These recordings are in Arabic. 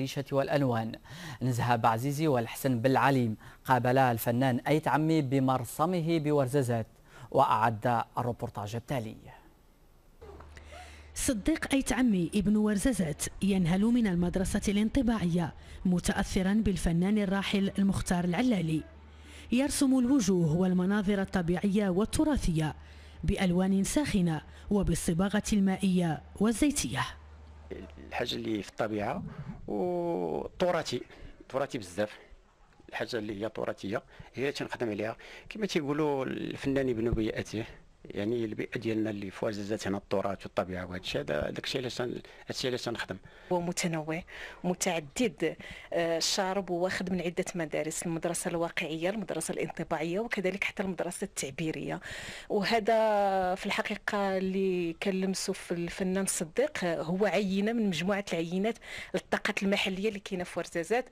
الريشة والألوان نزهة بعزيزي والحسن بالعليم قابلا الفنان أيت عمي بمرسمه بورززات وأعد الروبورتاج التالي صديق أيت عمي ابن ورززات ينهل من المدرسة الانطباعية متأثرا بالفنان الراحل المختار العلالي يرسم الوجوه والمناظر الطبيعية والتراثية بألوان ساخنة وبالصباغة المائية والزيتية الحاجة اللي في الطبيعة وتراثي تراثي بزاف الحاجه اللي هي تراثيه هي تنخدم عليها كما تيقولوا الفنان ابن بيئته يعني البيئه ديالنا اللي فوززات هنا التراث والطبيعه وهذا الشيء هذا داك الشيء علاش هذا الشيء علاش تنخدم هو متنوع متعدد آه، شارب واخد من عده مدارس المدرسه الواقعيه المدرسه الانطباعيه وكذلك حتى المدرسه التعبيريه وهذا في الحقيقه اللي كنلمسوا في الفنان صديق آه، هو عينه من مجموعه العينات للطاقات المحليه اللي كاينه في ورزازات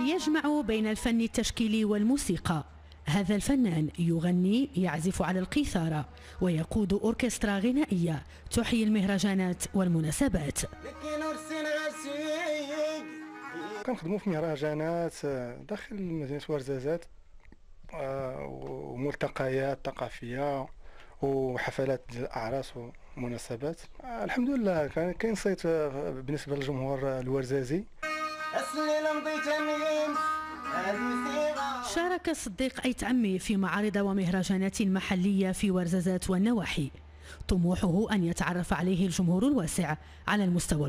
يجمع بين الفن التشكيلي والموسيقى هذا الفنان يغني يعزف على القيثارة ويقود أوركسترا غنائية تحيي المهرجانات والمناسبات كنخدموا في مهرجانات داخل مدينة ورزازات آه، وملتقيات ثقافية وحفلات الأعراس ومناسبات الحمد لله كاين صيت بالنسبة للجمهور الورزازي شارك صديق أيت عمي في معارض ومهرجانات محلية في ورزازات والنواحي طموحه أن يتعرف عليه الجمهور الواسع على المستوى